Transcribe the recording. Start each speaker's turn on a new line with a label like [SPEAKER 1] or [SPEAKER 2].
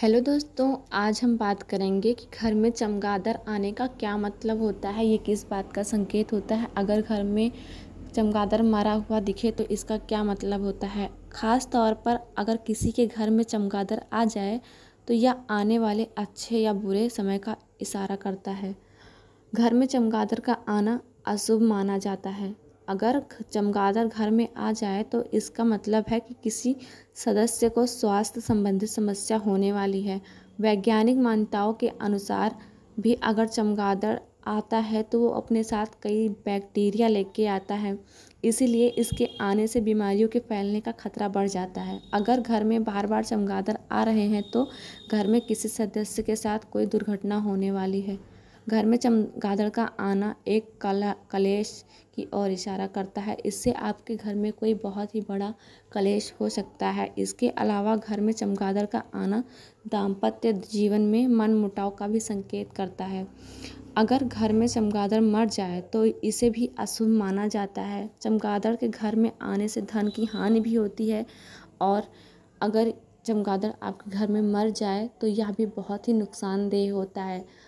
[SPEAKER 1] hello दोस्तों आज हम बात करेंगे कि घर में चमगादड़ आने का क्या मतलब होता है ये किस बात का संकेत होता है अगर घर में चमगादड़ मरा हुआ दिखे तो इसका क्या मतलब होता है ख़ास तौर पर अगर किसी के घर में चमगादड़ आ जाए तो यह आने वाले अच्छे या बुरे समय का इशारा करता है घर में चमगादड़ का आना अशुभ माना जाता है अगर चमगादड़ घर में आ जाए तो इसका मतलब है कि किसी सदस्य को स्वास्थ्य संबंधी समस्या होने वाली है वैज्ञानिक मान्यताओं के अनुसार भी अगर चमगादड़ आता है तो वो अपने साथ कई बैक्टीरिया लेके आता है इसीलिए इसके आने से बीमारियों के फैलने का खतरा बढ़ जाता है अगर घर में बार बार चमगादड़ आ रहे हैं तो घर में किसी सदस्य के साथ कोई दुर्घटना होने वाली है घर में चमगादड़ का आना एक कला कलेश की ओर इशारा करता है इससे आपके घर में कोई बहुत ही बड़ा कलेश हो सकता है इसके अलावा घर में चमगादड़ का आना दाम्पत्य जीवन में मन मुटाव का भी संकेत करता है अगर घर में चमगादड़ मर जाए तो इसे भी अशुभ माना जाता है चमगादड़ के घर में आने से धन की हानि भी होती है और अगर चमगादड़ आपके घर में मर जाए तो यह भी बहुत ही नुकसानदेह होता है